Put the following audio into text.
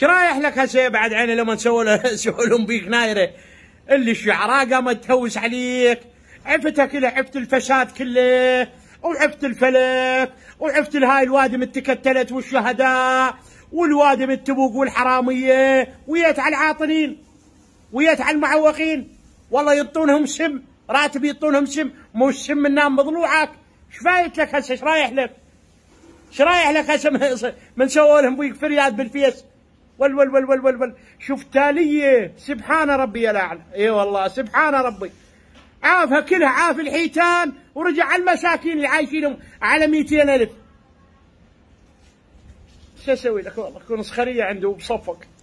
شرايح لك هسه بعد عيني لما نسوي سولهم بيك نايره اللي الشعراء قامت تهوس عليك عفتها كلها عفت الفساد كله وعفت الفلك وعفت الهاي الوادم التكتلت والشهداء والوادم التبوق والحراميه ويت على العاطلين ويت على المعوقين والله يطونهم سم راتب يطونهم سم مو السم النام بضلوعك شفايت لك هسه ايش رايح لك ايش رايح لك هسه من سووا لهم بيك فرياد بالفيس ول ول ول ول ول, ول. شوف تاليه سبحان ربي الاعلى اي والله سبحان ربي عافها كلها عاف الحيتان ورجع على المساكين اللي عايشينهم على الف شو اسوي لك والله كون سخريه عنده بصفك